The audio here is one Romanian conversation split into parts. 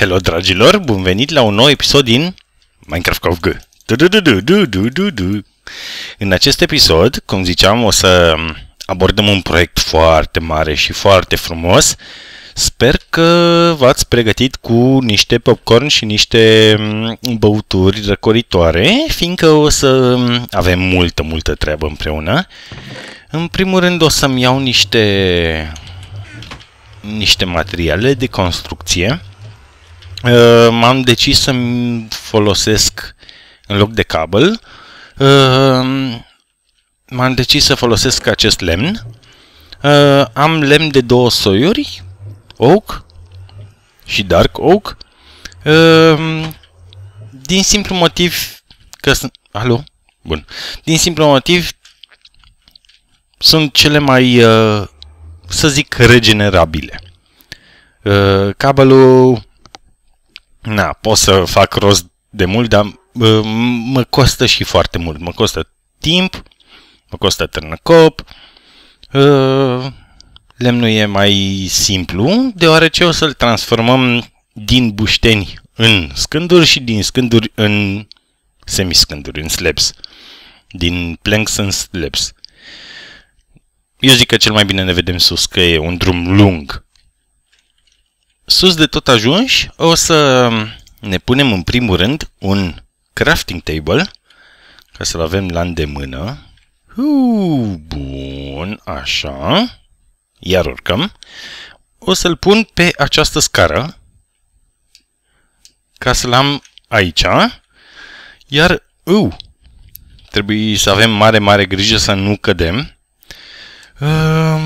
Hello, dragilor! Bun venit la un nou episod din Minecraft of G. Du -du -du În acest episod, cum ziceam, o să abordăm un proiect foarte mare și foarte frumos. Sper că v-ați pregătit cu niște popcorn și niște mm, băuturi răcoritoare, fiindcă o să avem multă, multă treabă împreună. În primul rând o să-mi iau niște niște materiale de construcție Uh, m am decis să-mi folosesc în loc de cabel, uh, m-am decis să folosesc acest lemn. Uh, am lemn de două soiuri, oak și dark oak, din simplu motiv că sunt... Alo? Bun. Din simplu motiv sunt cele mai, să zic, regenerabile. cabelul na, pot să fac rost de mult, dar mă costă și foarte mult. Mă costă timp, mă costă târnăcop, ă, lemnul e mai simplu, deoarece o să-l transformăm din bușteni în scânduri și din scânduri în semiscânduri, în slabs. Din planks în slabs. Eu zic că cel mai bine ne vedem sus, că e un drum lung sus de tot ajunși, o să ne punem în primul rând un crafting table, ca să-l avem la îndemână. Uu, bun, așa. Iar urcăm. O să-l pun pe această scară, ca să-l am aici. Iar, uu, uh, trebuie să avem mare, mare grijă să nu cădem. Um,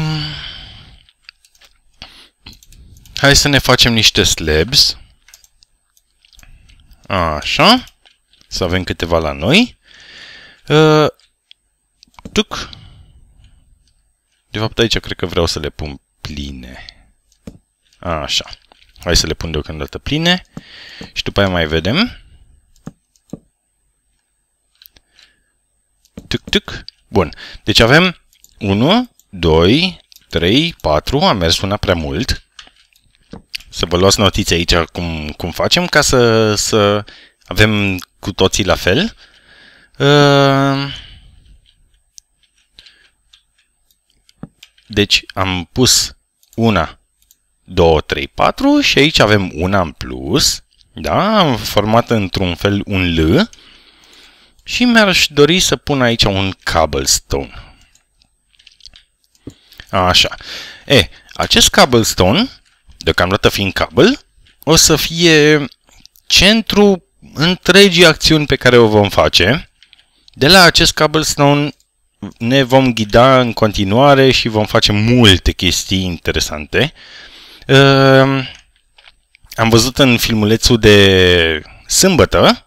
Hai să ne facem niște slabs. Așa. Să avem câteva la noi. Uh, tuc. De fapt, aici cred că vreau să le pun pline. Așa. Hai să le pun deocamdată pline. Și după aia mai vedem. Tuc, tuc. Bun. Deci avem 1, 2, 3, 4. Am mers una prea mult să vă luați notițe aici cum, cum facem ca să, să avem cu toții la fel. Uh, deci am pus una, 2, 3, 4 și aici avem una în plus. Da, am format într-un fel un L și mi-aș dori să pun aici un cobblestone. Așa. E, acest cobblestone deocamdată fiind cabl, o să fie centru întregii acțiuni pe care o vom face. De la acest cobblestone ne vom ghida în continuare și vom face multe chestii interesante. Uh, am văzut în filmulețul de sâmbătă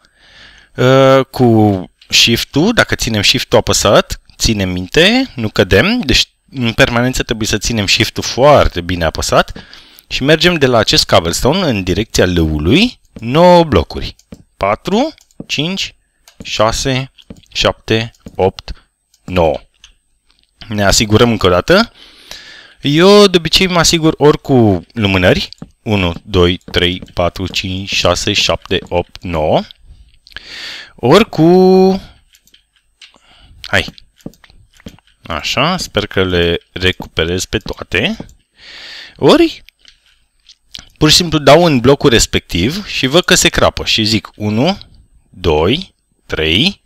uh, cu shift-ul, dacă ținem shift-ul apăsat, ținem minte, nu cădem, deci în permanență trebuie să ținem shift-ul foarte bine apăsat și mergem de la acest cobblestone în direcția lăului 9 blocuri. 4, 5, 6, 7, 8, 9. Ne asigurăm încă o dată. Eu de obicei mă asigur ori cu lumânări. 1, 2, 3, 4, 5, 6, 7, 8, 9. Ori cu... Hai. Așa, sper că le recuperez pe toate. Ori Pur și simplu dau în blocul respectiv și văd că se crapă și zic 1, 2, 3,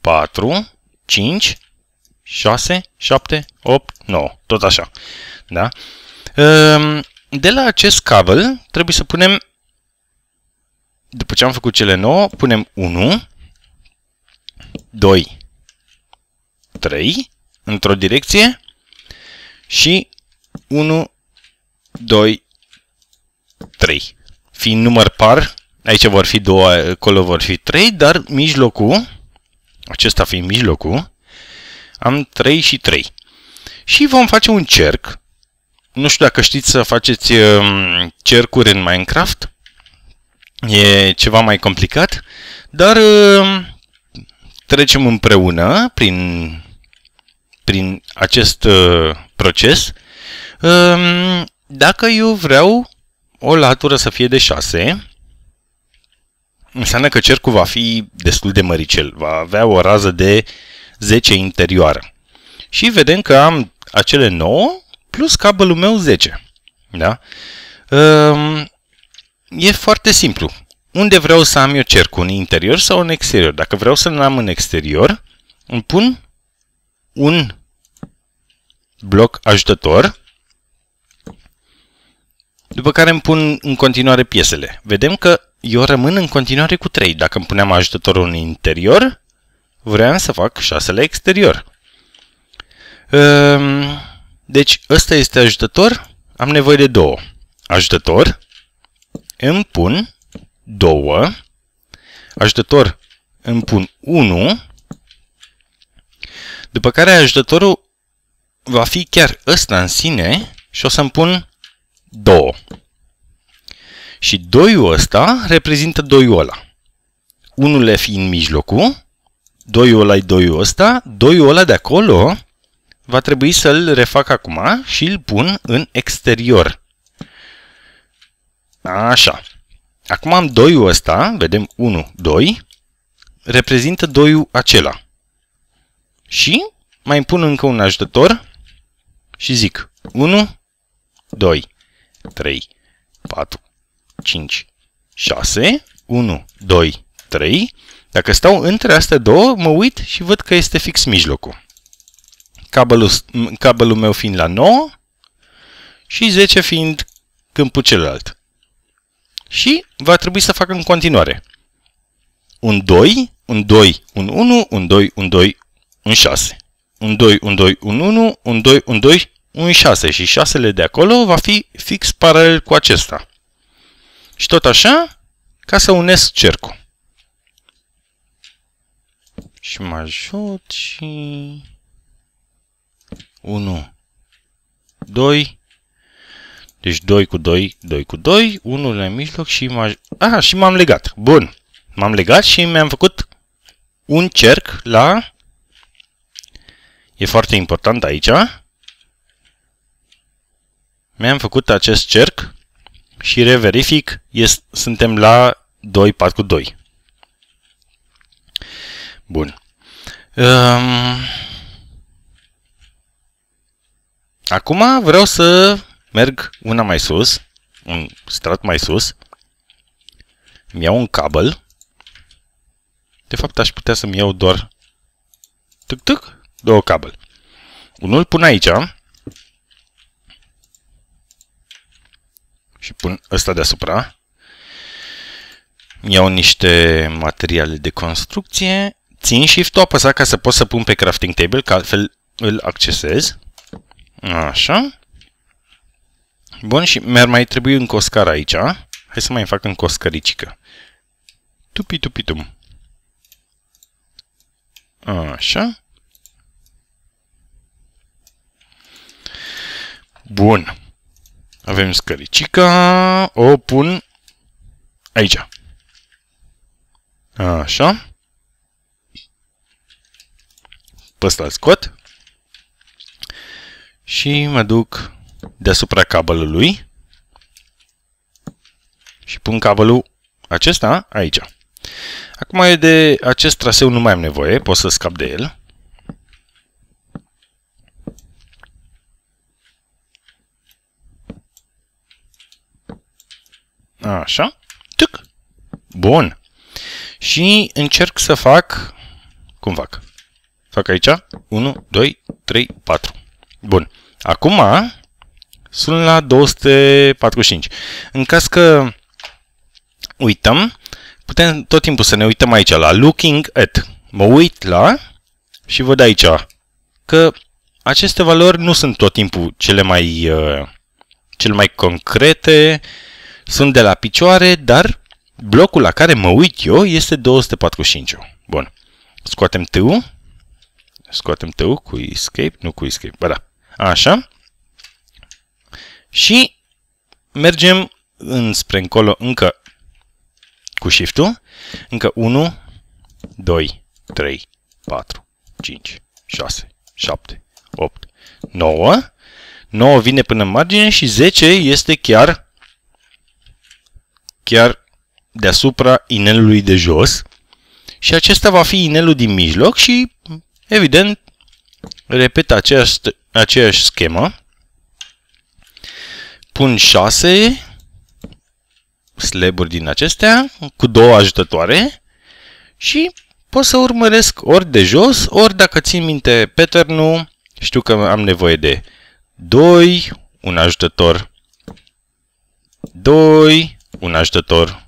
4, 5, 6, 7, 8, 9. Tot așa. Da? Ehm, de la acest cavel trebuie să punem, după ce am făcut cele 9, punem 1, 2, 3 într-o direcție și 1, 2, 3. Fiind număr par, aici vor fi două, acolo vor fi 3, dar mijlocul, acesta fiind mijlocul, am 3 și 3. Și vom face un cerc. Nu știu dacă știți să faceți um, cercuri în Minecraft. E ceva mai complicat, dar um, trecem împreună prin, prin acest uh, proces. Um, dacă eu vreau o latură să fie de 6, înseamnă că cercul va fi destul de măricel, va avea o rază de 10 interioară. Și vedem că am acele 9 plus cablul meu 10. Da? Ehm, e foarte simplu. Unde vreau să am eu cercul? În interior sau în exterior? Dacă vreau să-l am în exterior, îmi pun un bloc ajutător după care îmi pun în continuare piesele. Vedem că eu rămân în continuare cu 3. Dacă îmi puneam ajutătorul în interior, vreau să fac 6 la exterior. Ehm, deci ăsta este ajutător, am nevoie de 2. Ajutător, îmi pun 2, ajutător îmi pun 1, după care ajutătorul va fi chiar ăsta în sine și o să-mi pun 2. Și 2 ăsta reprezintă 2 ăla. Unul fiind mijlocul, 2 ăla e 2 ăsta, 2 ăla de acolo va trebui să-l refac acum și îl pun în exterior. Așa. Acum am 2 ăsta, vedem 1, 2, reprezintă 2 acela. Și mai pun încă un ajutător și zic 1, 2. 3, 4, 5, 6, 1, 2, 3. Dacă stau între astea două, mă uit și văd că este fix mijlocul. Cabelul, cabelul meu fiind la 9 și 10 fiind câmpul celălalt. Și va trebui să fac în continuare. Un 2, un 2, un 1, un 2, un 2, un 6. Un 2, un 2, un 1, un 2, un 2, un 6 și 6 le de acolo va fi fix paralel cu acesta. Și tot așa, ca să unesc cercul. Și mă ajut și... 1, 2, deci 2 cu 2, 2 cu 2, 1 la mijloc și m-am... Ah, și m-am legat. Bun. M-am legat și mi-am făcut un cerc la... E foarte important aici. Mi-am făcut acest cerc și reverific, este, suntem la 2, 4 cu 2. Bun. Um, acum vreau să merg una mai sus, un strat mai sus, îmi iau un cabel. De fapt, aș putea să-mi iau doar tuc-tuc, două cabel. Unul pun aici, și pun ăsta deasupra. Iau niște materiale de construcție, țin Shift-ul apăsat ca să pot să pun pe crafting table, că altfel îl accesez. Așa. Bun, și mi-ar mai trebui încă o scară aici. Hai să mai fac încă o scăricică. Tupi, tupi, tum. Așa. Bun. Avem scăricica, o pun aici. Așa. Pe ăsta scot. Și mă duc deasupra cabelului. Și pun cabelul acesta aici. Acum e de acest traseu nu mai am nevoie, pot să scap de el. Așa. Tuc. Bun. Și încerc să fac... Cum fac? Fac aici. 1, 2, 3, 4. Bun. Acum sunt la 245. În caz că uităm, putem tot timpul să ne uităm aici la looking at. Mă uit la și văd aici că aceste valori nu sunt tot timpul cele mai, uh, cele mai concrete, uh, sunt de la picioare, dar blocul la care mă uit eu este 245. Bun. Scoatem T-ul. Scoatem t cu escape, nu cu escape, bă da. Așa. Și mergem înspre încolo încă cu shift-ul. Încă 1, 2, 3, 4, 5, 6, 7, 8, 9. 9 vine până în margine și 10 este chiar chiar deasupra inelului de jos și acesta va fi inelul din mijloc și, evident, repet aceeași, aceeași schemă. Pun 6 sleburi din acestea cu două ajutătoare și pot să urmăresc ori de jos, ori dacă țin minte pattern știu că am nevoie de 2, un ajutător 2, un ajutător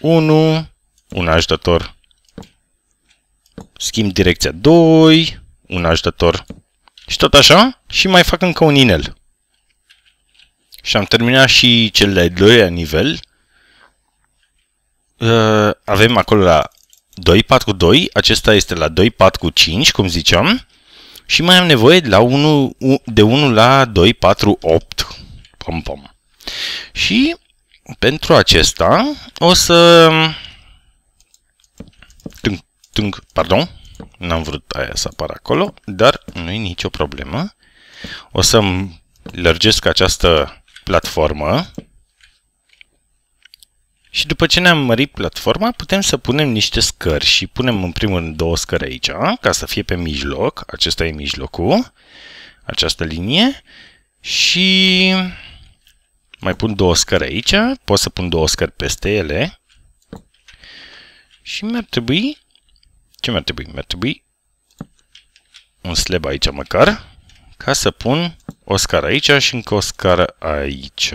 1, un ajutător. Schimb direcția 2, un ajutător. Și tot așa și mai fac încă un inel. Și am terminat și cel de-al doilea nivel. Ă, avem acolo la 2, 4, 2. Acesta este la 2, 4, 5, cum ziceam. Și mai am nevoie de, la 1, de 1 la 2, 4, 8. Pom, pom. Și pentru acesta o să... Tung, tung, pardon, n-am vrut aia să apară acolo, dar nu e nicio problemă. O să lărgesc această platformă și după ce ne-am mărit platforma, putem să punem niște scări și punem în primul rând două scări aici, ca să fie pe mijloc, acesta e mijlocul, această linie și mai pun două scări aici, pot să pun două scări peste ele. Și mi-ar trebui... Ce mi-ar trebui? Mi-ar trebui un slab aici măcar, ca să pun o scară aici și încă o scară aici.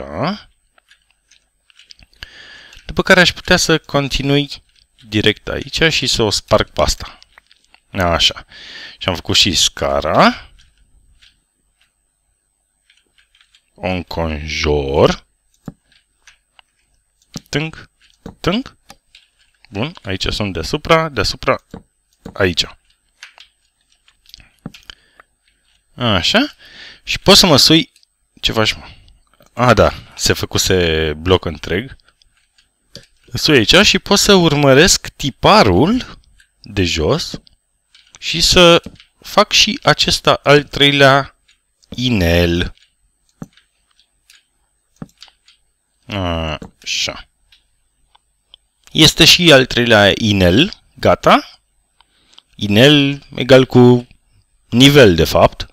După care aș putea să continui direct aici și să o sparg pe asta. Așa. Și am făcut și scara. Un înconjor. Tânc, tânc. Bun, aici sunt deasupra, deasupra, aici. Așa. Și poți să sui... ce faci, mă? A, da, se făcuse bloc întreg. Sui aici și pot să urmăresc tiparul de jos și să fac și acesta al treilea inel. Așa. Este și al treilea inel, gata. Inel egal cu nivel, de fapt.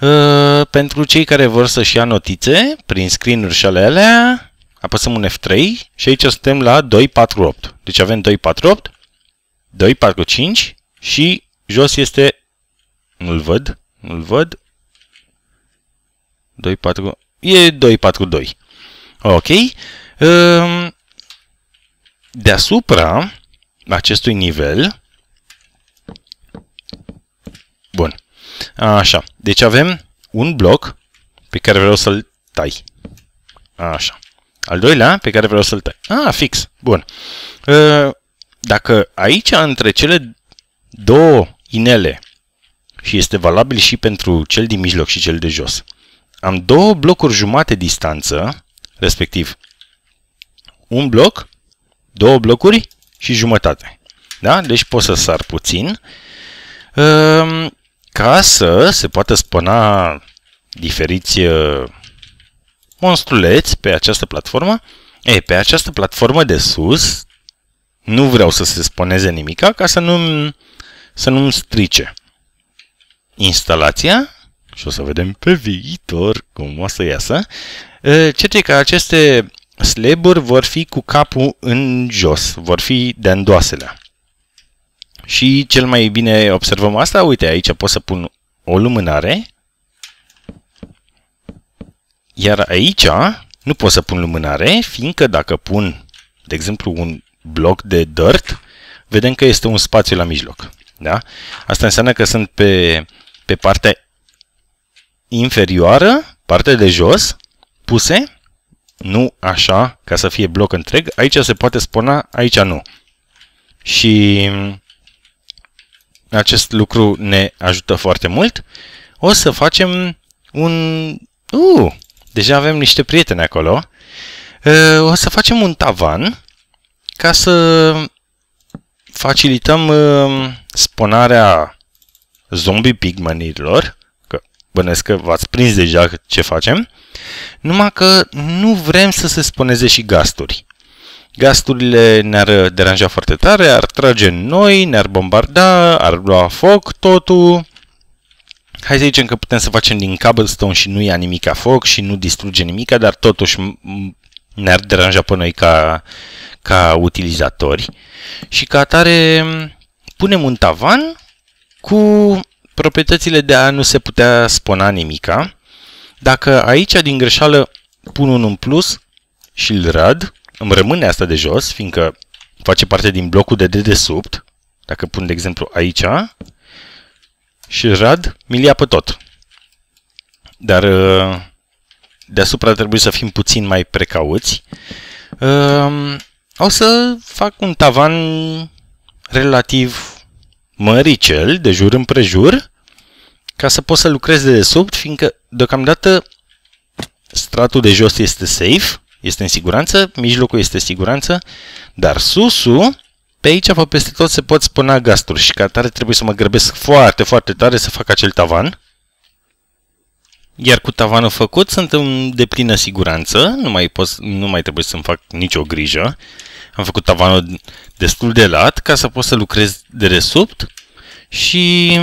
Uh, Pentru cei care vor să-și ia notițe prin screen-uri și ale alea, apăsăm un F3 și aici suntem la 248. Deci avem 248, 245 și jos este, nu-l văd, nu-l văd, 24, e 242. Ok? Ehm, deasupra acestui nivel... Bun. Așa. Deci avem un bloc pe care vreau să-l tai. Așa. Al doilea pe care vreau să-l tai. Ah, fix. Bun. Ehm, dacă aici, între cele două inele, și este valabil și pentru cel din mijloc și cel de jos, am două blocuri jumate distanță, respectiv un bloc, două blocuri și jumătate. Da? Deci pot să sar puțin um, ca să se poată spăna diferiți uh, monstruleți pe această platformă. e pe această platformă de sus nu vreau să se sponeze nimica ca să nu să nu strice instalația și o să vedem pe viitor cum o să iasă. Ă, Cert e că aceste sleburi vor fi cu capul în jos, vor fi de îndoaselea. Și cel mai bine observăm asta, uite aici pot să pun o lumânare, iar aici nu pot să pun lumânare, fiindcă dacă pun, de exemplu, un bloc de dirt, vedem că este un spațiu la mijloc. Da? Asta înseamnă că sunt pe, pe partea inferioară, partea de jos, puse, nu așa, ca să fie bloc întreg. Aici se poate spona, aici nu. Și acest lucru ne ajută foarte mult. O să facem un... Uh, deja avem niște prieteni acolo. Uh, o să facem un tavan ca să facilităm uh, sponarea zombie pigmanilor bănesc că v-ați prins deja ce facem, numai că nu vrem să se spuneze și gasturi. Gasturile ne-ar deranja foarte tare, ar trage în noi, ne-ar bombarda, ar lua foc totul. Hai să zicem că putem să facem din cobblestone și nu ia nimic a foc și nu distruge nimic dar totuși ne-ar deranja pe noi ca, ca utilizatori. Și ca atare punem un tavan cu proprietățile de a nu se putea spona nimica. Dacă aici din greșeală pun un în plus și îl rad, îmi rămâne asta de jos, fiindcă face parte din blocul de dedesubt. Dacă pun, de exemplu, aici și rad, mi-l ia pe tot. Dar uh, deasupra trebuie să fim puțin mai precauți. O uh, să fac un tavan relativ măricel de jur împrejur ca să poți să lucrezi de desubt, fiindcă deocamdată stratul de jos este safe, este în siguranță, mijlocul este siguranță, dar susul, pe aici, pe peste tot, se pot spăna gasturi și ca tare trebuie să mă grăbesc foarte, foarte tare să fac acel tavan. Iar cu tavanul făcut sunt în deplină siguranță, nu mai, pot, nu mai trebuie să-mi fac nicio grijă am făcut tavanul destul de lat ca să pot să lucrez de resubt și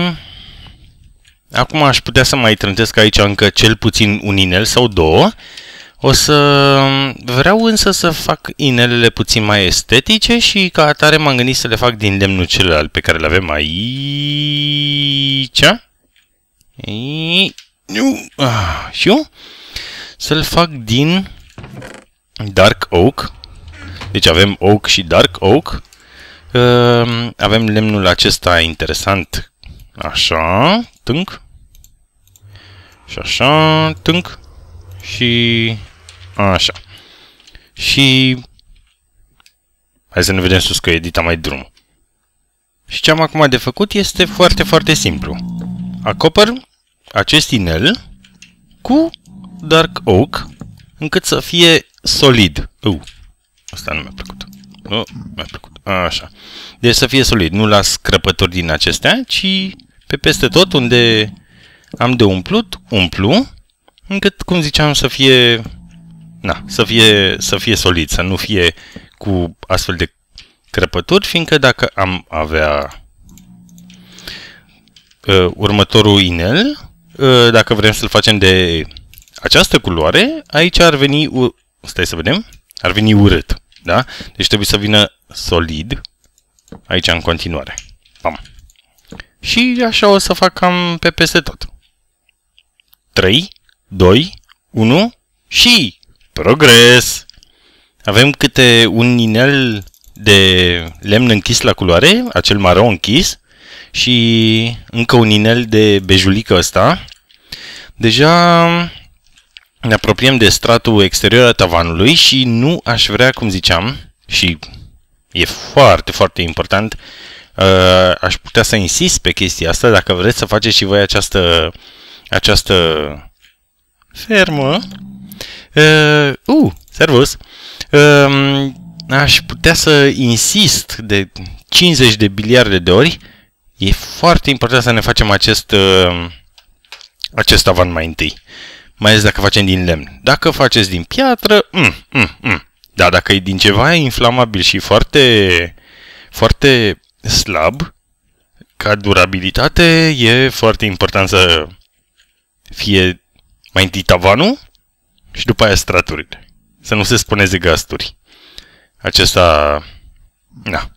acum aș putea să mai trântesc aici încă cel puțin un inel sau două. O să vreau însă să fac inelele puțin mai estetice și ca atare m-am gândit să le fac din lemnul celălalt pe care îl avem aici. Ah, eu Să-l fac din Dark Oak deci avem Oak și Dark Oak. Ehm, avem lemnul acesta interesant. Așa, tânc. Și așa, tânc. Și așa. Și hai să ne vedem sus că edita mai drum. Și ce am acum de făcut este foarte, foarte simplu. Acopăr acest inel cu Dark Oak încât să fie solid. Uh, Asta nu mi-a plăcut. Nu, mi-a plăcut. Așa. Deci să fie solid. Nu las crăpături din acestea, ci pe peste tot unde am de umplut, umplu, încât, cum ziceam, să fie, na, să fie, să fie solid, să nu fie cu astfel de crăpături, fiindcă dacă am avea uh, următorul inel, uh, dacă vrem să-l facem de această culoare, aici ar veni, uh, stai să vedem, ar veni urât. Da? Deci trebuie să vină solid aici în continuare. Bam. Și așa o să fac cam pe peste tot. 3, 2, 1 și progres! Avem câte un inel de lemn închis la culoare, acel maro închis, și încă un inel de bejulică ăsta. Deja ne apropiem de stratul exterior al tavanului și nu aș vrea, cum ziceam, și e foarte, foarte important, uh, aș putea să insist pe chestia asta, dacă vreți să faceți și voi această, această fermă. Uh, uh servus! Um, aș putea să insist de 50 de biliarde de ori, e foarte important să ne facem acest, uh, acest tavan mai întâi mai ales dacă facem din lemn. Dacă faceți din piatră, mm, mm, mm. Da, dacă e din ceva inflamabil și foarte, foarte slab, ca durabilitate, e foarte important să fie mai întâi tavanul și după aia straturile. Să nu se spuneze gasturi. Acesta... Da.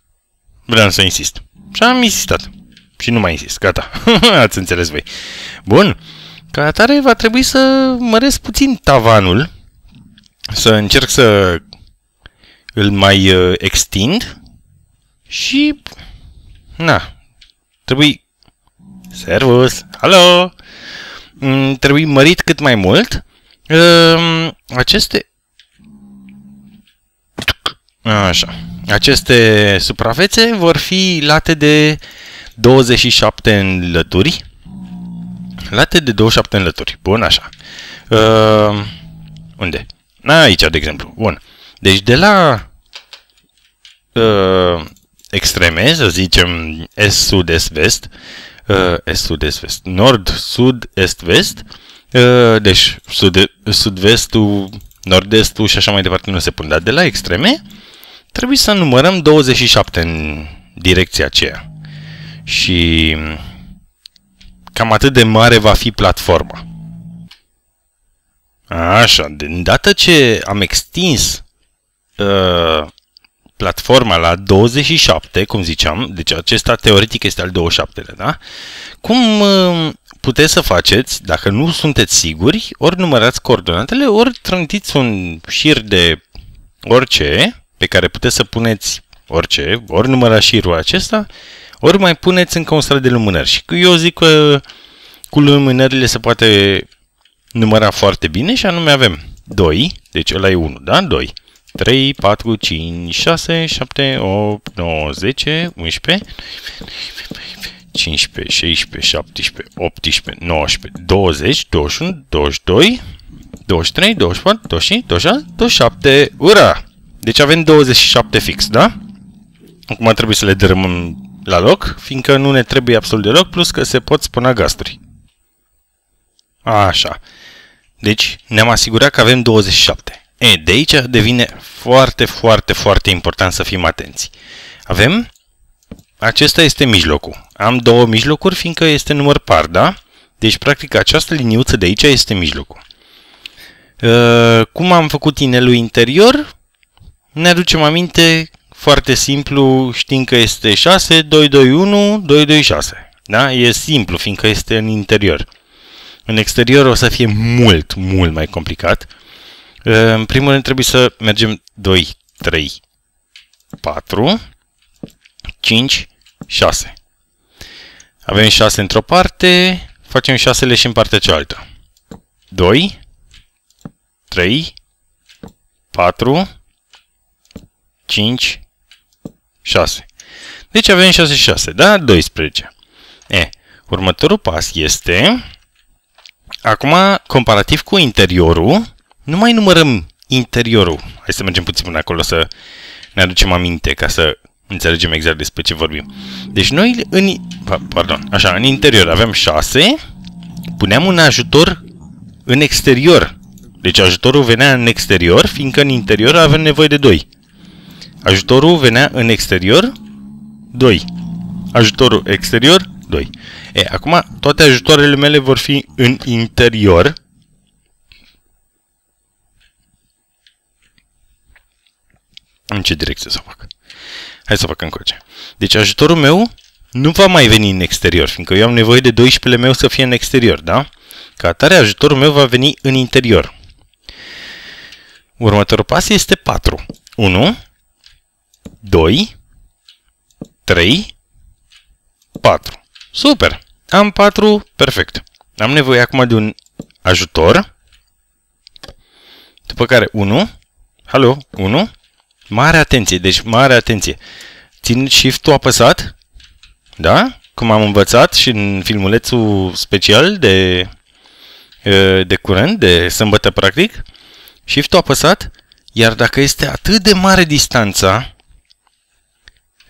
Vreau să insist. Și am insistat. Și nu mai insist. Gata. Ați înțeles voi. Bun. Ca atare va trebui să măresc puțin tavanul, să încerc să îl mai uh, extind și... Na, trebuie... Servus! Mm, Trebuie mărit cât mai mult. Um, aceste... Așa. Aceste suprafețe vor fi late de 27 în lături Late de 27 înlături. Bun, așa. Uh, unde? Aici, de exemplu. Bun. Deci de la uh, extreme, să zicem est-sud-est-vest, uh, ehm, est-sud-est-vest, nord-sud-est-vest, uh, deci sud, sud-vestul, nord-estul și așa mai departe nu se pun, dar de la extreme trebuie să numărăm 27 în direcția aceea. Și cam atât de mare va fi platforma. Așa, de îndată ce am extins uh, platforma la 27, cum ziceam, deci acesta teoretic este al 27-lea, da? Cum uh, puteți să faceți, dacă nu sunteți siguri, ori numărați coordonatele, ori trântiți un șir de orice pe care puteți să puneți orice, ori număra șirul acesta, ori mai puneți încă un strat de lumânări. Și eu zic că cu lumânările se poate număra foarte bine și anume avem 2, deci ăla e 1, da? 2, 3, 4, 5, 6, 7, 8, 9, 10, 11, 15, 16, 17, 18, 19, 20, 21, 22, 23, 24, 25, 26, 27. Ura! Deci avem 27 fix, da? Acum trebuie să le dărâmăm la loc, fiindcă nu ne trebuie absolut deloc, plus că se pot spăna gasturi. Așa. Deci ne-am asigurat că avem 27. E, de aici devine foarte, foarte, foarte important să fim atenți. Avem? Acesta este mijlocul. Am două mijlocuri, fiindcă este număr par, da? Deci, practic, această liniuță de aici este mijlocul. E, ă, cum am făcut inelul interior? Ne aducem aminte foarte simplu, știm că este 6, 2, 2, 1, 2, 2, 6. Da? E simplu, fiindcă este în interior. În exterior o să fie mult, mult mai complicat. În primul rând trebuie să mergem 2, 3, 4, 5, 6. Avem 6 într-o parte, facem 6 le și în partea cealaltă. 2, 3, 4, 5, 6. Deci avem 6 și 6, da? 12. E, următorul pas este... Acum, comparativ cu interiorul, nu mai numărăm interiorul. Hai să mergem puțin până acolo să ne aducem aminte ca să înțelegem exact despre ce vorbim. Deci noi în... Pardon, așa, în interior avem 6, puneam un ajutor în exterior. Deci ajutorul venea în exterior, fiindcă în interior avem nevoie de 2. Ajutorul venea în exterior 2. Ajutorul exterior 2. E, acum toate ajutoarele mele vor fi în interior. În ce direcție să fac? Hai să fac încoace. Deci ajutorul meu nu va mai veni în exterior, fiindcă eu am nevoie de 12-le meu să fie în exterior, da? Ca atare, ajutorul meu va veni în interior. Următorul pas este 4. 1. 2, 3, 4. Super! Am 4, perfect. Am nevoie acum de un ajutor. După care 1, halo, 1, mare atenție, deci mare atenție. Țin shift-ul apăsat, da? Cum am învățat și în filmulețul special de, de curând, de sâmbătă practic. Shift-ul apăsat, iar dacă este atât de mare distanța,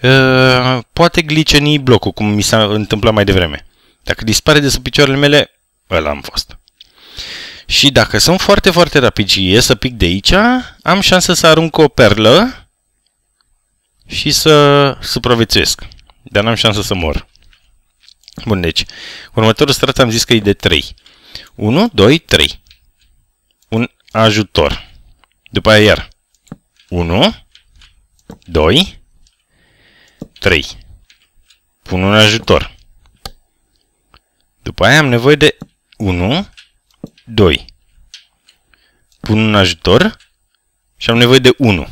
Eh, poate gliceni blocul, cum mi s-a întâmplat mai devreme. Dacă dispare de sub picioarele mele, ăla am fost. Și dacă sunt foarte, foarte rapid și ies să pic de aici, am șansă să arunc o perlă și să supraviețuiesc. Dar n-am șansă să mor. Bun, deci, următorul strat am zis că e de 3. 1, 2, 3. Un ajutor. După aia iar. 1, 2, 3. 3. Pun un ajutor. După aia am nevoie de 1, 2. Pun un ajutor și am nevoie de 1.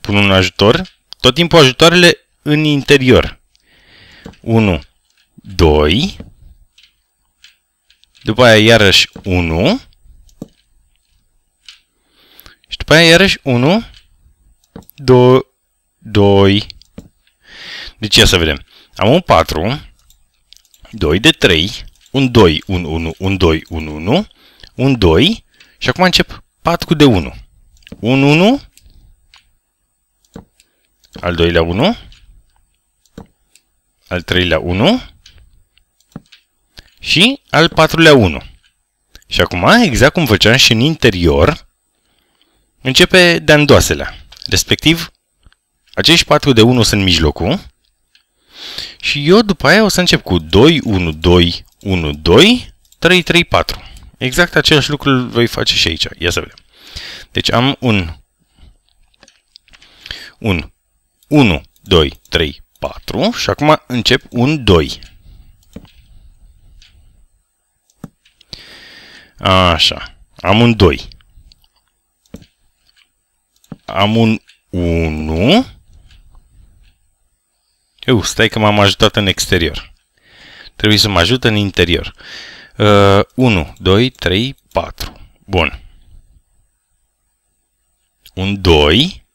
Pun un ajutor, tot timpul ajutoarele în interior. 1, 2, după aia iarăși 1 și după aia iarăși 1, 2, 2. Deci ia să vedem. Am un 4, 2 de 3, un 2, un 1, un 2, un 1, un 2 și acum încep 4 cu de 1. Un 1, al doilea 1, al treilea 1 și al patrulea 1. Și acum, exact cum făceam și în interior, începe de-andoaselea, respectiv acești 4 de 1 sunt mijlocul. Și eu după aia o să încep cu 2, 1, 2, 1, 2, 3, 3, 4. Exact același lucru îl voi face și aici. Ia să vedem. Deci am un, un 1, 2, 3, 4 și acum încep un 2. Așa. Am un 2. Am un 1. Eu, stai că m-am ajutat în exterior. Trebuie să mă ajut în interior. Uh, 1, 2, 3, 4. Bun. Un 2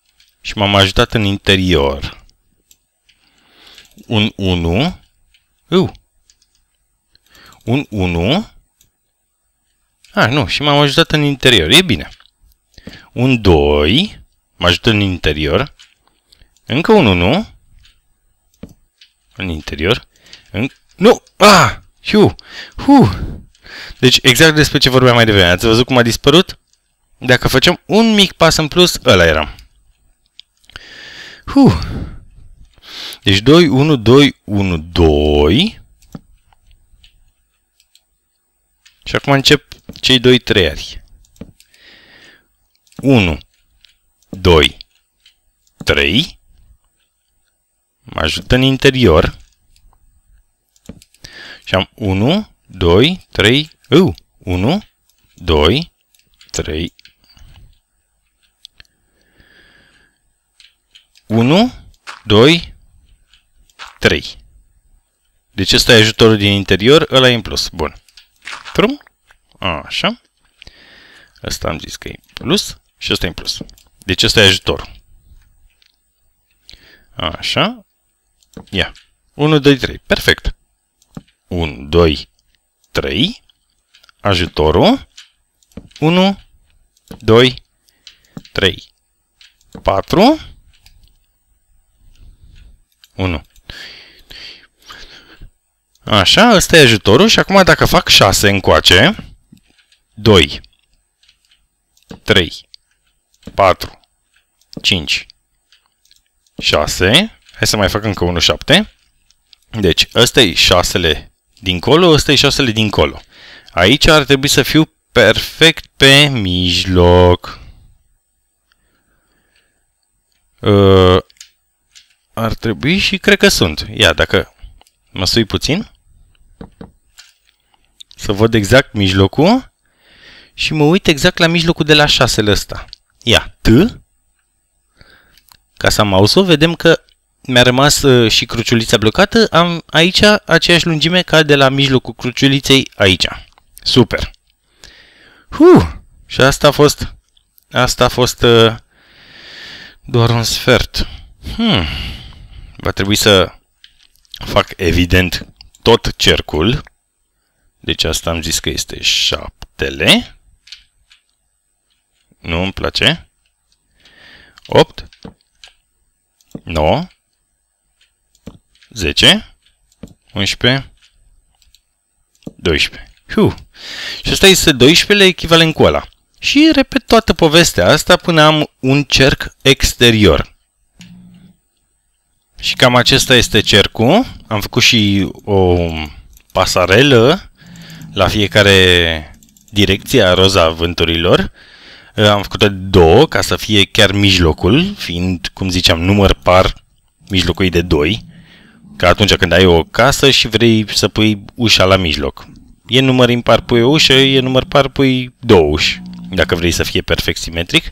și m-am ajutat în interior. Un 1. Uh. Un 1. Ah, nu, și m-am ajutat în interior. E bine. Un 2. Mă ajută în interior. Încă un 1 în interior. În... Nu! Ah! Hiu! Hu! Deci exact despre ce vorbeam mai devreme. Ați văzut cum a dispărut? Dacă facem un mic pas în plus, ăla era. Hu! Deci 2, 1, 2, 1, 2. Și acum încep cei doi treiari. 1, 2, 3 mă ajută în interior. Și am 1, 2, 3, u, 1, 2, 3, 1, 2, 3. Deci ăsta e ajutorul din interior, ăla e în plus. Bun. Trum. Așa. Ăsta am zis că e plus și ăsta e în plus. Deci ăsta e ajutorul. Așa. Ia. 1, 2, 3. Perfect. 1, 2, 3. Ajutorul. 1, 2, 3, 4. 1. Așa, ăsta e ajutorul și acum dacă fac 6 încoace, 2, 3, 4, 5, 6, Hai să mai fac încă 1,7. Deci, ăsta e 6 dincolo, ăsta e 6 dincolo. Aici ar trebui să fiu perfect pe mijloc. Uh, ar trebui și cred că sunt. Ia, dacă mă sui puțin, să văd exact mijlocul și mă uit exact la mijlocul de la șasele ăsta. Ia, T. Ca să am auzit, vedem că mi-a rămas uh, și cruciulița blocată, am aici aceeași lungime ca de la mijlocul cruciuliței aici. Super! Huh! Și asta a fost, asta a fost uh, doar un sfert. Hmm. Va trebui să fac evident tot cercul. Deci asta am zis că este șaptele. Nu îmi place. 8, 9, 10, 11, 12. Hiu. Și ăsta este 12 echivalent cu ăla. Și repet toată povestea asta până am un cerc exterior. Și cam acesta este cercul. Am făcut și o pasarelă la fiecare direcție a roza vânturilor. Ă, am făcut două ca să fie chiar mijlocul, fiind, cum ziceam, număr par mijlocul de 2. Ca atunci când ai o casă și vrei să pui ușa la mijloc. E număr impar pui o ușă, e număr par pui două uși, dacă vrei să fie perfect simetric.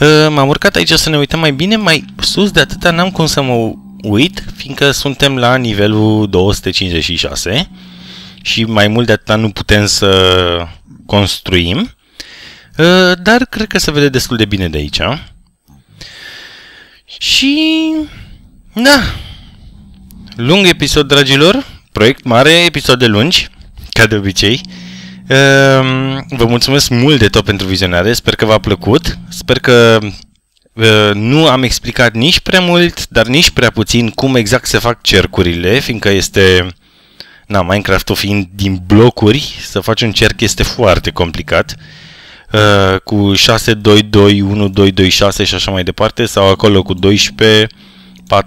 Ă, m-am urcat aici să ne uităm mai bine, mai sus de atâta n-am cum să mă uit, fiindcă suntem la nivelul 256 și mai mult de atâta nu putem să construim, ă, dar cred că se vede destul de bine de aici. Și... Da, Lung episod, dragilor. Proiect mare, episoade lungi, ca de obicei. Ehm, vă mulțumesc mult de tot pentru vizionare. Sper că v-a plăcut. Sper că nu am explicat nici prea mult, dar nici prea puțin cum exact se fac cercurile, fiindcă este... Na, Minecraft-ul fiind din blocuri, să faci un cerc este foarte complicat. Uh, cu 6, 2, 2, 1, 2, 2, 6 și așa mai departe, sau acolo cu 12, 4-3-3, 2-1-2-1-2,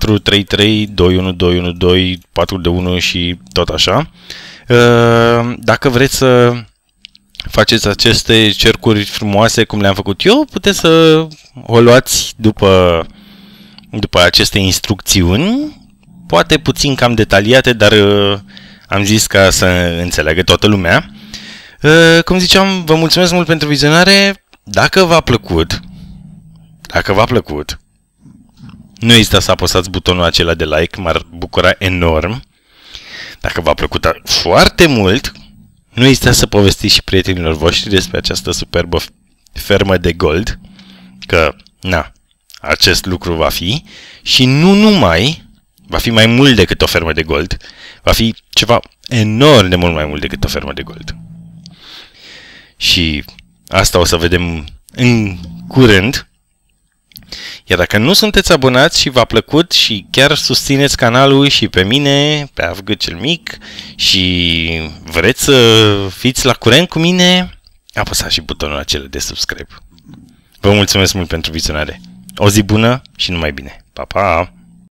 4 de 1 și tot așa. Ă, dacă vreți să faceți aceste cercuri frumoase cum le-am făcut eu, puteți să o luați după, după aceste instrucțiuni, poate puțin cam detaliate, dar ă, am zis ca să înțeleagă toată lumea. Ă, cum ziceam, vă mulțumesc mult pentru vizionare. Dacă v-a plăcut, dacă v-a plăcut, nu există să apăsați butonul acela de like, m-ar bucura enorm. Dacă v-a plăcut foarte mult, nu există să povestiți și prietenilor voștri despre această superbă fermă de gold, că, na, acest lucru va fi și nu numai, va fi mai mult decât o fermă de gold, va fi ceva enorm de mult mai mult decât o fermă de gold. Și asta o să vedem în curând, iar dacă nu sunteți abonați și v-a plăcut și chiar susțineți canalul și pe mine, pe Avgă cel Mic, și vreți să fiți la curent cu mine, apăsați și butonul acela de subscribe. Vă mulțumesc mult pentru vizionare. O zi bună și numai bine. Pa, pa!